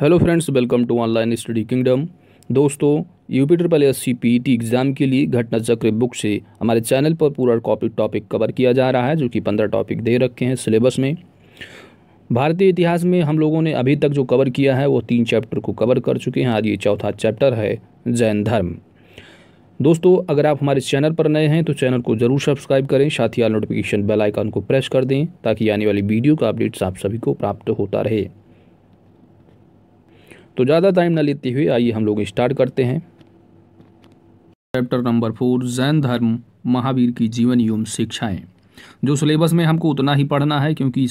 hello friends welcome to online study kingdom दोस्तों यूपीटर पहले S C P T exam के लिए घटना चक्र बुक से हमारे चैनल पर पूरा कॉपिक टॉपिक कवर किया जा रहा है जो कि पंद्रह टॉपिक दे रखे हैं सिलेबस में भारतीय इतिहास में हम लोगों ने अभी तक जो कवर किया है वो तीन चैप्टर को कवर कर चुके हैं आज ये चौथा चैप्टर है जैन धर्म दोस्तों अगर आप हमारे चैनल पर नए हैं तो चैनल को ज़रूर सब्सक्राइब करें साथ ही नोटिफिकेशन बेल आइकन को प्रेस कर दें ताकि आने वाली वीडियो का अपडेट्स आप सभी को प्राप्त होता रहे तो ज़्यादा टाइम ना लेते हुए आइए हम लोग स्टार्ट करते हैं चैप्टर नंबर फोर जैन धर्म महावीर की जीवन एवं शिक्षाएं जो सिलेबस में हमको उतना ही पढ़ना है क्योंकि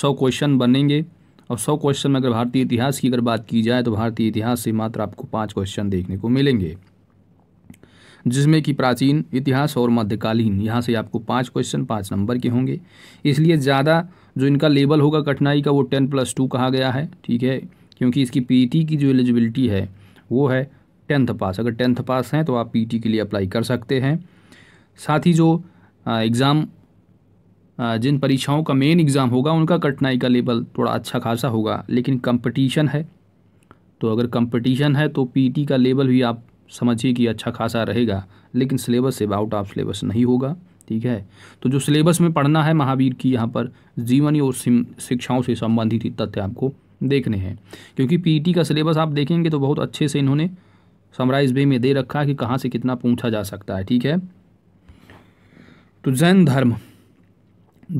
सौ क्वेश्चन बनेंगे और सौ क्वेश्चन में अगर भारतीय इतिहास की अगर बात की जाए तो भारतीय इतिहास से मात्र आपको पाँच क्वेश्चन देखने को मिलेंगे जिसमें कि प्राचीन इतिहास और मध्यकालीन यहाँ से आपको पाँच क्वेश्चन पाँच नंबर के होंगे इसलिए ज़्यादा जो इनका लेवल होगा कठिनाई का वो टेन प्लस टू कहा गया है ठीक है क्योंकि इसकी पीटी e की जो एलिजिबिलिटी है वो है टेंथ पास अगर टेंथ पास हैं तो आप पीटी e के लिए अप्लाई कर सकते हैं साथ ही जो एग्ज़ाम जिन परीक्षाओं का मेन एग्ज़ाम होगा उनका कठिनाई का लेवल थोड़ा अच्छा खासा होगा लेकिन कंपटीशन है तो अगर कंपटीशन है तो पी e का लेवल भी आप समझिए कि अच्छा खासा रहेगा लेकिन सिलेबस से आउट ऑफ सिलेबस नहीं होगा ठीक है तो जो सिलेबस में पढ़ना है महावीर की यहाँ पर जीवनी और शिक्षाओं से संबंधित तथ्य आपको देखने हैं क्योंकि पीटी का सिलेबस आप देखेंगे तो बहुत अच्छे से इन्होंने समराइज वे में दे रखा है कि कहाँ से कितना पूछा जा सकता है ठीक है तो जैन धर्म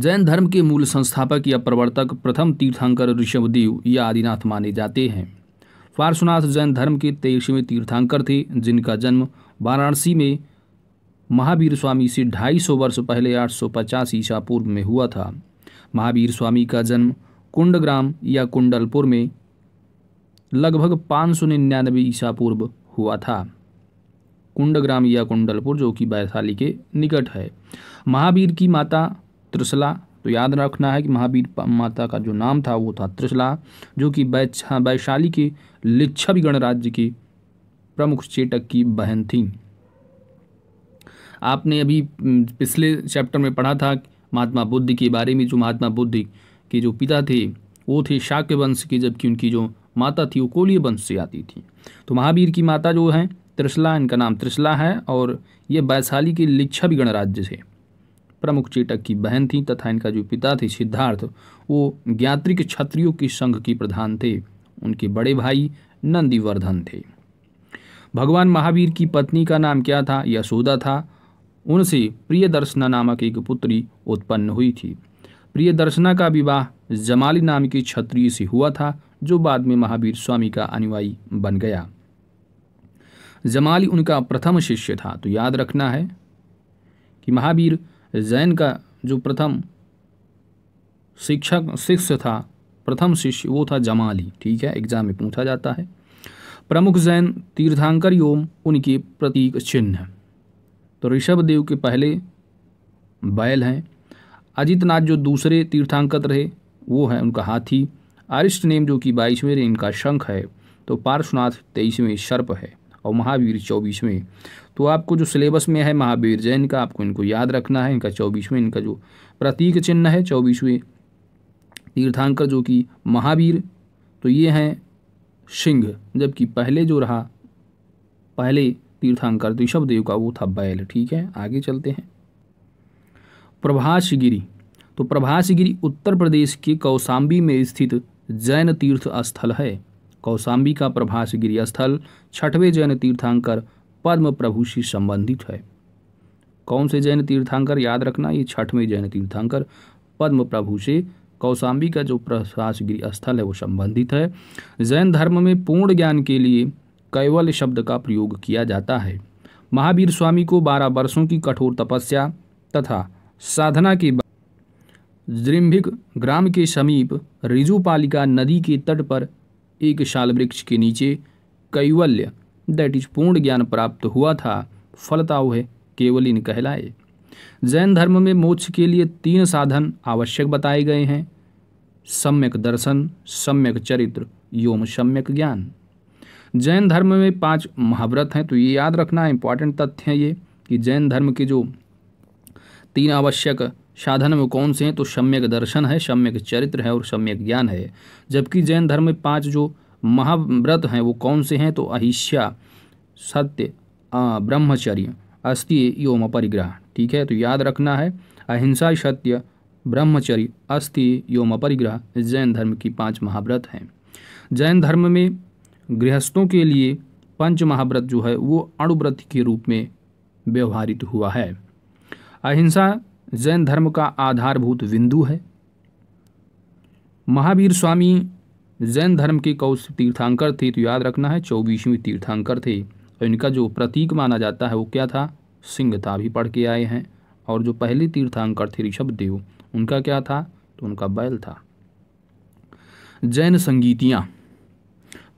जैन धर्म के मूल संस्थापक या प्रवर्तक प्रथम तीर्थंकर ऋषभदेव या आदिनाथ माने जाते हैं पार्श्वनाथ जैन धर्म के तेईसवें तीर्थंकर थे जिनका जन्म वाराणसी में महावीर स्वामी से ढाई सौ वर्ष पहले आठ सौ पचास ईसा पूर्व में हुआ था महावीर स्वामी का जन्म कुंडग्राम या कुंडलपुर में लगभग पाँच सौ निन्यानवे ईसा पूर्व हुआ था कुंडग्राम या कुंडलपुर जो कि वैशाली के निकट है महावीर की माता त्रिशला तो याद रखना है कि महावीर माता का जो नाम था वो था त्रिशला जो कि हाँ, वैशाली के लिच्छवी गणराज्य की प्रमुख चेटक की बहन थी आपने अभी पिछले चैप्टर में पढ़ा था महात्मा बुद्ध के बारे में जो महात्मा बुद्ध के जो पिता थे वो थे शाक्य वंश के जबकि उनकी जो माता थी वो कोलीय वंश से आती थी तो महावीर की माता जो हैं त्रिशला इनका नाम त्रिशला है और ये वैशाली के लिच्छभ गणराज्य से प्रमुख चेटक की बहन थी तथा इनका जो पिता थे सिद्धार्थ वो ज्ञात्रिक क्षत्रियों के संघ की प्रधान थे उनके बड़े भाई नंदीवर्धन थे भगवान महावीर की पत्नी का नाम क्या था यशोदा था उनसे प्रियदर्शना नामक एक पुत्री उत्पन्न हुई थी प्रिय दर्शना का विवाह जमाली नाम के क्षत्रिय से हुआ था जो बाद में महावीर स्वामी का अनुयायी बन गया जमाली उनका प्रथम शिष्य था तो याद रखना है कि महावीर जैन का जो प्रथम शिक्षक शिष्य था प्रथम शिष्य वो था जमाली ठीक है एग्जाम में पूछा जाता है प्रमुख जैन तीर्थांकर योम उनके प्रतीक चिन्ह तो ऋषभ देव के पहले बैल हैं अजितनाथ जो दूसरे तीर्थांकत रहे वो है उनका हाथी अरिष्ट नेम जो कि बाईसवें ने इनका शंख है तो पार्श्वनाथ तेईसवें सर्प है और महावीर चौबीसवें तो आपको जो सिलेबस में है महावीर जैन का आपको इनको याद रखना है इनका चौबीसवें इनका जो प्रतीक चिन्ह है चौबीसवें तीर्थांकर जो कि महावीर तो ये हैं सिंह जबकि पहले जो रहा पहले तीर्थांकर ऋषभ देव का वो था बैल ठीक है आगे चलते हैं प्रभाष गिरी तो प्रभाष गिरी उत्तर प्रदेश के कौसाम्बी में स्थित जैन तीर्थ स्थल है कौसाम्बी का प्रभाष गिरी स्थल छठवें जैन तीर्थांकर पद्म प्रभु से संबंधित है कौन से जैन तीर्थांकर याद रखना ये छठवें जैन तीर्थांकर पद्म प्रभु से कौसाम्बी का जो गिरी स्थल है वो संबंधित है जैन धर्म में पूर्ण ज्ञान के लिए कैवल शब्द का प्रयोग किया जाता है महावीर स्वामी को बारह वर्षों की कठोर तपस्या तथा साधना के बाद जृम्भिक ग्राम के समीप रिजुपालिका नदी के तट पर एक शाल वृक्ष के नीचे कैवल्य दैट इज पूर्ण ज्ञान प्राप्त हुआ था फलता वह इन कहलाए जैन धर्म में मोक्ष के लिए तीन साधन आवश्यक बताए गए हैं सम्यक दर्शन सम्यक चरित्र योम सम्यक ज्ञान जैन धर्म में पांच महाव्रत हैं तो ये याद रखना इंपॉर्टेंट तथ्य है ये कि जैन धर्म के जो तीन आवश्यक साधन में कौन से हैं तो सम्यक दर्शन है सम्यक चरित्र है और सम्यक ज्ञान है जबकि जैन धर्म में पाँच जो महाव्रत हैं वो कौन से हैं तो अहिष्या सत्य ब्रह्मचर्य अस्थि एवं अपरिग्रह ठीक है तो याद रखना है अहिंसा सत्य ब्रह्मचर्य अस्थि एवं अपरिग्रह जैन धर्म की पांच महाव्रत हैं जैन धर्म में गृहस्थों के लिए पंच महाव्रत जो है वो अणुव्रत के रूप में व्यवहारित हुआ है अहिंसा जैन धर्म का आधारभूत बिंदु है महावीर स्वामी जैन धर्म के कौश तीर्थांकर थे तो याद रखना है चौबीसवीं तीर्थांकर थे और इनका जो प्रतीक माना जाता है वो क्या था सिंह था भी पढ़ के आए हैं और जो पहले तीर्थांकर थे ऋषभ देव उनका क्या था तो उनका बैल था जैन संगीतियाँ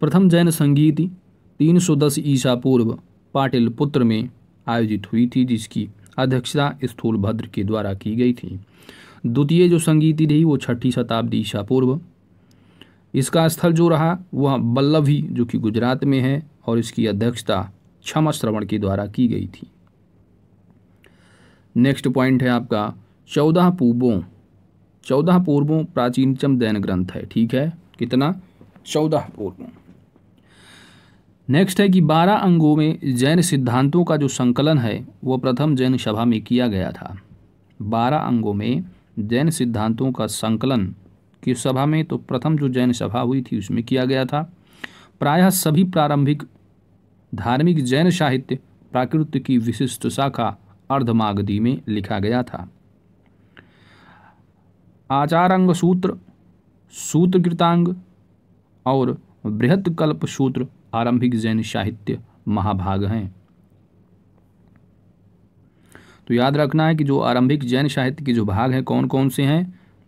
प्रथम जैन संगीति 310 ईसा पूर्व पाटिल पुत्र में आयोजित हुई थी जिसकी अध्यक्षता स्थूलभद्र के द्वारा की गई थी द्वितीय जो संगीति रही वो छठी शताब्दी ईसा पूर्व इसका स्थल जो रहा वह बल्लभी जो कि गुजरात में है और इसकी अध्यक्षता क्षमा श्रवण के द्वारा की गई थी नेक्स्ट पॉइंट है आपका चौदह पूर्वों चौदह पूर्वों प्राचीनतम दैन ग्रंथ है ठीक है कितना चौदह पूर्वों नेक्स्ट है कि बारह अंगों में जैन सिद्धांतों का जो संकलन है वह प्रथम जैन सभा में किया गया था बारह अंगों में जैन सिद्धांतों का संकलन की सभा में तो प्रथम जो जैन सभा हुई थी उसमें किया गया था प्रायः सभी प्रारंभिक धार्मिक जैन साहित्य प्राकृतिक की विशिष्ट शाखा अर्धमागधी में लिखा गया था आचारंग सूत्र सूत्रकृतांग और बृहत्कल्प सूत्र आरंभिक जैन साहित्य महाभाग हैं तो याद रखना है कि जो आरंभिक जैन साहित्य के जो भाग हैं कौन कौन से हैं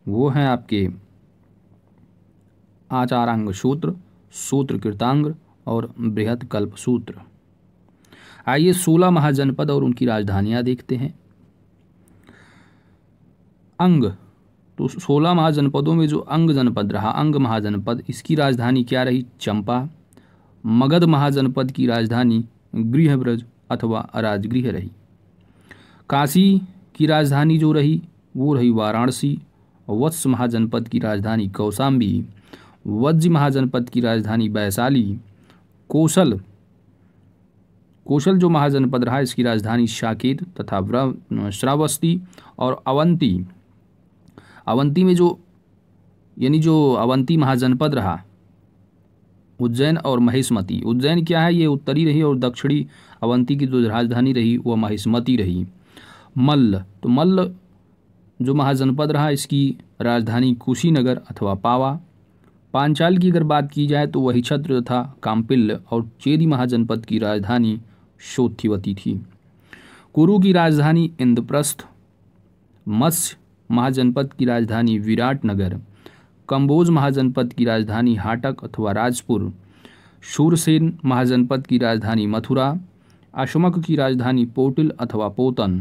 वो हैं आपके आचारांग सूत्र सूत्र कृतांग और बृहद कल्प सूत्र आइए सोलह महाजनपद और उनकी राजधानियां देखते हैं अंग तो सोलह महाजनपदों में जो अंग जनपद रहा अंग महाजनपद इसकी राजधानी क्या रही चंपा मगध महाजनपद की राजधानी गृहब्रज अथवा अराजगृह रही काशी की राजधानी जो रही वो रही वाराणसी वत्स महाजनपद की राजधानी कौशाम्बी वज्र महाजनपद की राजधानी वैशाली कौशल कौशल जो महाजनपद रहा इसकी राजधानी शाकेत तथा श्रावस्ती और अवंती अवंती में जो यानी जो अवंती महाजनपद रहा उज्जैन और महिष्मती उज्जैन क्या है ये उत्तरी रही और दक्षिणी अवंती की जो राजधानी रही वह महिष्मती रही मल्ल तो मल्ल जो महाजनपद रहा इसकी राजधानी कुशीनगर अथवा पावा पांचाल की अगर बात की जाए तो वही छत्र तथा काम्पिल्य और चेरी महाजनपद की राजधानी शोथिवती थी कुरु की राजधानी इंद्रप्रस्थ मत्स्य महाजनपद की राजधानी विराट नगर कंबोज महाजनपद की राजधानी हाटक अथवा राजपुर शूरसेन महाजनपद की राजधानी मथुरा अशमक की राजधानी पोटिल अथवा पोतन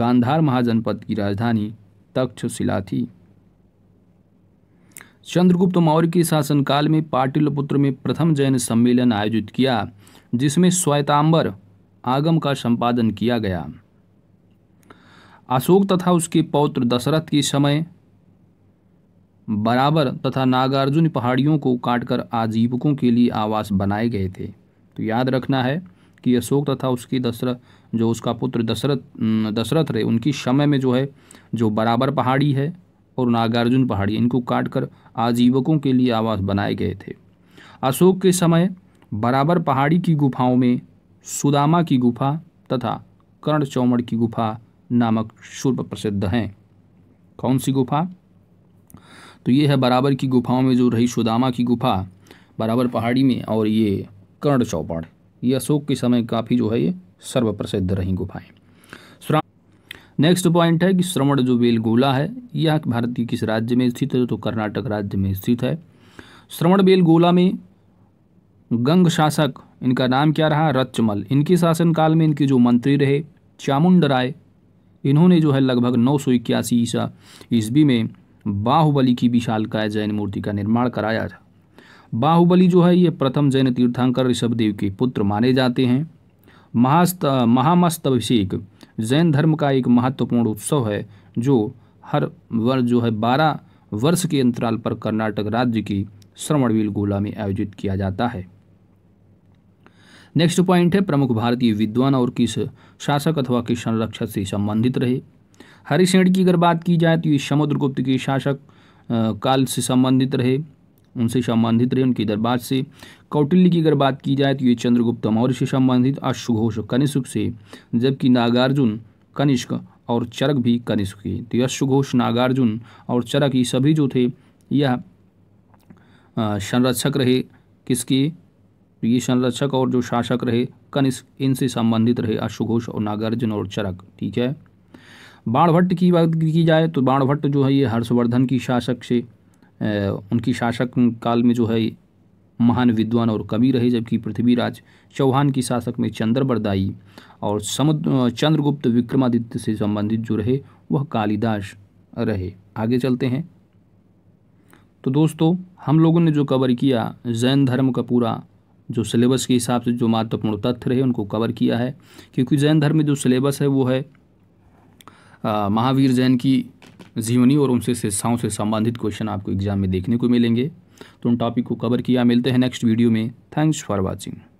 गांधार महाजनपद की राजधानी तक्षशिला थी चंद्रगुप्त मौर्य के शासनकाल में पाटिलपुत्र में प्रथम जैन सम्मेलन आयोजित किया जिसमें स्वेतांबर आगम का संपादन किया गया अशोक तथा उसके पौत्र दशरथ के समय बराबर तथा नागार्जुन पहाड़ियों को काटकर आजीविकों के लिए आवास बनाए गए थे तो याद रखना है कि अशोक तथा उसकी दशरथ जो उसका पुत्र दशरथ दशरथ रहे उनकी समय में जो है जो बराबर पहाड़ी है और नागार्जुन पहाड़ी इनको काट कर आजीवकों के लिए आवास बनाए गए थे अशोक के समय बराबर पहाड़ी की गुफाओं में सुदामा की गुफा तथा कर्ण चौमड़ की गुफा नामक शुल्प प्रसिद्ध हैं कौन सी गुफा तो ये है बराबर की गुफाओं में जो रही सुदामा की गुफा बराबर पहाड़ी में और ये कर्ण चौपाड़ ये अशोक के समय काफ़ी जो है ये सर्वप्रसिद्ध रही गुफाएँ नेक्स्ट पॉइंट है कि श्रवण जो बेलगोला है यह भारत के किस राज्य में स्थित है तो कर्नाटक राज्य में स्थित है श्रवण बेलगोला में गंग शासक इनका नाम क्या रहा रच्चमल इनके शासनकाल में इनके जो मंत्री रहे चामुंड राय इन्होंने जो है लगभग नौ सौ इक्यासी ईसा ईस्वी में बाहुबली की विशालकाय जैन मूर्ति का निर्माण कराया था बाहुबली जो है ये प्रथम जैन तीर्थंकर ऋषभदेव के पुत्र माने जाते हैं महास्त महामस्ताभिषेक जैन धर्म का एक महत्वपूर्ण उत्सव है जो हर वर्ष जो है बारह वर्ष के अंतराल पर कर्नाटक राज्य की श्रवणवील गोला में आयोजित किया जाता है नेक्स्ट पॉइंट है प्रमुख भारतीय विद्वान और किस शासक अथवा किस संरक्षक से संबंधित रहे हरिशेण की अगर बात की जाए तो ये समुद्रगुप्त के शासक काल से संबंधित रहे उनसे संबंधित रहे उनके दरबार से कौटिल्य की अगर बात की जाए तो ये चंद्रगुप्त मौर्य से संबंधित अश्वघोष कनिष्क से जबकि नागार्जुन कनिष्क और चरक भी कनिष्क के तो अश्वघोष नागार्जुन और चरक ये सभी जो थे यह संरक्षक रहे किसके तो ये संरक्षक और जो शासक रहे कनिष्क इनसे संबंधित रहे अश्वघोष और नागार्जुन और चरक ठीक है बाणभट्ट की बात की जाए तो बाणभट्ट जो है ये हर्षवर्धन की शासक से उनकी शासक काल में जो है महान विद्वान और कवि रहे जबकि पृथ्वीराज चौहान की शासक में चंद्रबरदाई और समुद्र चंद्रगुप्त विक्रमादित्य से संबंधित जो रहे वह कालिदास रहे आगे चलते हैं तो दोस्तों हम लोगों ने जो कवर किया जैन धर्म का पूरा जो सिलेबस के हिसाब से जो महत्वपूर्ण तथ्य रहे उनको कवर किया है क्योंकि जैन धर्म में जो सिलेबस है वो है महावीर जैन की जीवनी और उनसे शिक्षाओं से संबंधित क्वेश्चन आपको एग्जाम में देखने को मिलेंगे तो उन टॉपिक को कवर किया मिलते हैं नेक्स्ट वीडियो में थैंक्स फॉर वॉचिंग